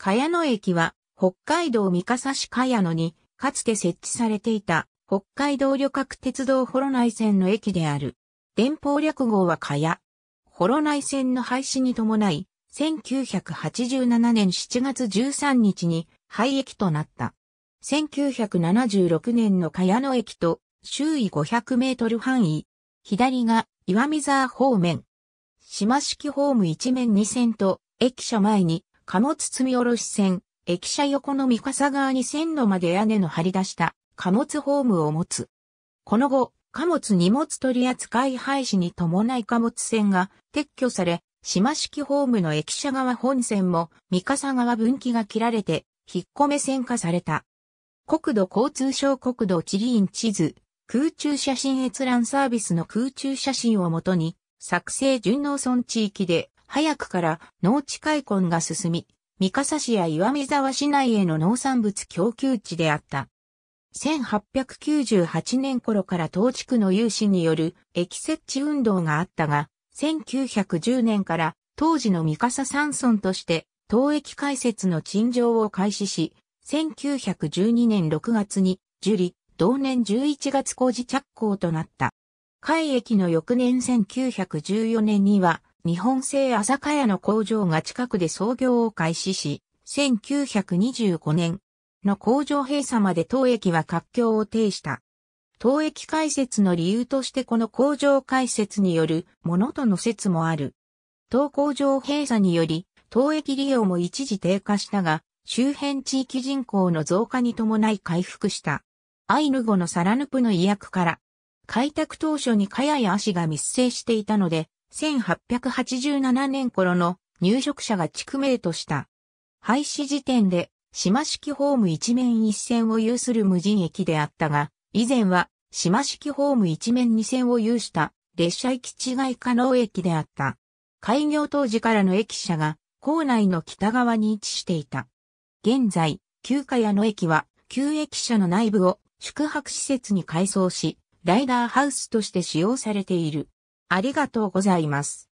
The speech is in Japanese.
茅野駅は、北海道三笠市茅野に、かつて設置されていた、北海道旅客鉄道幌内線の駅である。電報略号は茅。幌内線の廃止に伴い、1987年7月13日に廃駅となった。1976年の茅野駅と周囲500メートル範囲。左が岩見沢方面。島式ホーム一面2線と駅舎前に貨物積み下ろし線、駅舎横の三笠川に線路まで屋根の張り出した貨物ホームを持つ。この後、貨物荷物取扱い廃止に伴い貨物線が撤去され、島式ホームの駅舎側本線も三笠川分岐が切られて、引っ込め線化された。国土交通省国土地理院地図、空中写真閲覧サービスの空中写真をもとに、作成順農村地域で早くから農地開墾が進み、三笠市や岩見沢市内への農産物供給地であった。1898年頃から当地区の有志による駅設置運動があったが、1910年から当時の三笠山村として当駅開設の陳情を開始し、1912年6月に受理、同年11月工事着工となった。海駅の翌年1914年には日本製朝霞屋の工場が近くで操業を開始し、1925年の工場閉鎖まで当駅は活況を呈した。当駅開設の理由としてこの工場開設によるものとの説もある。当工場閉鎖により、当駅利用も一時低下したが、周辺地域人口の増加に伴い回復した。アイヌ語のサラヌプの意訳から、開拓当初にカヤや足が密生していたので、1887年頃の入植者が地区名とした。廃止時点で島式ホーム一面一線を有する無人駅であったが、以前は島式ホーム一面二線を有した列車行き違い可能駅であった。開業当時からの駅舎が校内の北側に位置していた。現在、旧家屋の駅は旧駅舎の内部を宿泊施設に改装し、ライダーハウスとして使用されている。ありがとうございます。